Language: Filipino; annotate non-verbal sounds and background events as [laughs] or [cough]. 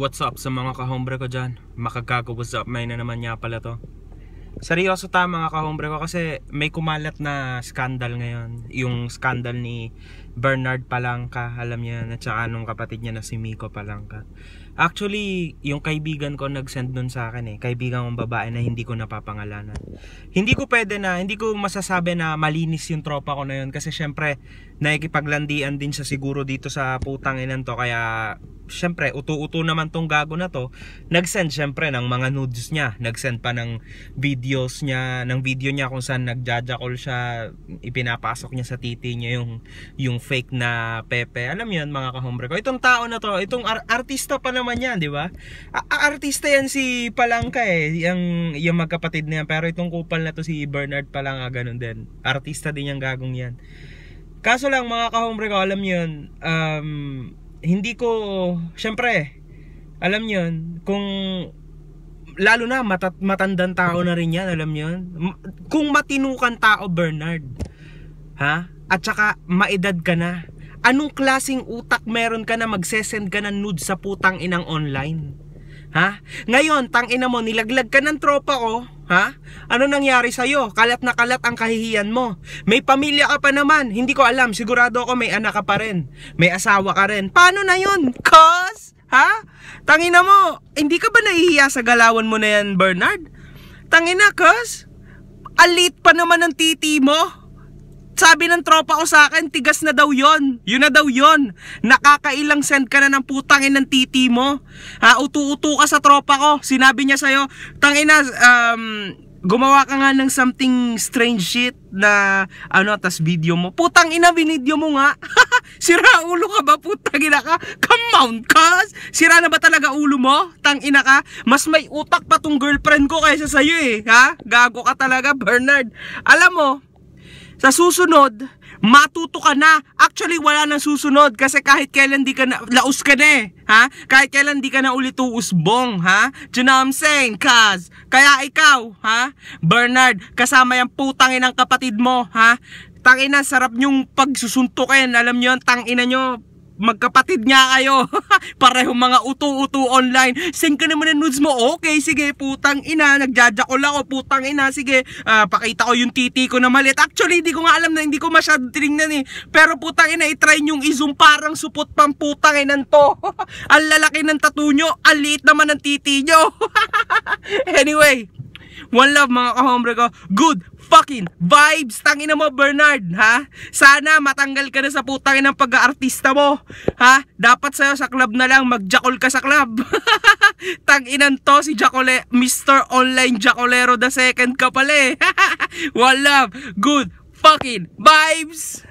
What's up sa mga kahombre ko dyan? Makagago what's up, may na naman niya pala to Seryoso ta mga kahombre ko kasi may kumalat na scandal ngayon Yung scandal ni Bernard Palangka, alam niya, at saka nung kapatid niya na si Miko Palangka. Actually, yung kaibigan ko nag-send nun sa akin eh, kaibigan kong babae na hindi ko napapangalanan. Hindi ko pwede na, hindi ko masasabi na malinis yung tropa ko na yun kasi syempre, nakikipaglandian din siya siguro dito sa putang inan to kaya syempre utu-uto naman tong gago na to nag-send syempre ng mga nudes niya nag-send pa ng videos niya ng video niya kung saan nagjajakol siya ipinapasok niya sa titi niya yung yung fake na Pepe. Alam yun mga kahombre ko. Itong tao na to, itong ar artista pa naman yan, di ba? Artista yan si Palangka eh, yung, yung magkapatid niya. Pero itong kupal na to si Bernard Palanga, ganun din. Artista din yung gagong yan. Kaso lang mga kahombre ko, alam yun, um, hindi ko, syempre, alam yun, kung lalo na matat matandang tao na rin yan, alam yun. Kung matinukan tao, Bernard, ha? at saka maedad ka na. Anong klasing utak meron ka na magsesend ka ng nude sa putang inang online? Ha? Ngayon, tang ina mo, nilaglag ka ng tropa ko, ha? Ano nangyari sa'yo? Kalat na kalat ang kahihiyan mo. May pamilya ka pa naman. Hindi ko alam, sigurado ako may anak ka pa rin. May asawa ka rin. Paano na yun? Cause, ha? Tangina mo, hindi ka ba nahihiya sa galawan mo na yan, Bernard? Tangina, cause? Alit pa naman ng titi mo sabi ng tropa ko sa akin, tigas na daw yon. Yun na daw yon. Nakakailang send ka na ng putangin ng titi mo. Ha, utu-utu ka sa tropa ko. Sinabi niya sa'yo, tangina, um, gumawa ka nga ng something strange shit na ano, tas video mo. Putang ina, binidyo mo nga. [laughs] Sira ulo ka ba, putang ina ka? Come on, cuz! Sira na ba talaga ulo mo? Tang ina ka? Mas may utak pa tong girlfriend ko kaysa sa'yo eh, ha? Gago ka talaga, Bernard. Alam mo, sa susunod, matuto ka na. Actually, wala nang susunod kasi kahit kailan di ka na, laos ka na eh. Ha? Kahit kailan di ka na ulit uusbong, ha? Do you know what I'm saying? Cause, kaya ikaw, ha? Bernard, kasama yung putangin ng kapatid mo, ha? Tangina, sarap nyong pagsusuntukin. Alam nyo, tangina niyo, magkapatid nga kayo. [laughs] Parehong mga utu-utu online. Send ka naman ng nudes mo. Okay, sige, putang ina. Nagjaja ko lang ako, putang ina. Sige, uh, pakita ko yung titi ko na malit. Actually, hindi ko nga alam na hindi ko masyado tinignan eh. Pero putang ina, itry yung izum parang supot pang putang ina to. [laughs] ang lalaki ng tattoo nyo, ang liit naman ng titi nyo. [laughs] anyway, One love mga kahombre ko. Good fucking vibes. Tangina mo Bernard, ha? Sana matanggal ka na sa putangin ng pag-aartista mo. Ha? Dapat sa'yo sa club na lang. mag-jackol ka sa club. [laughs] Tanginan to si Jackole, Mr. Online Jackolero the second ka pala eh. [laughs] One love. Good fucking vibes.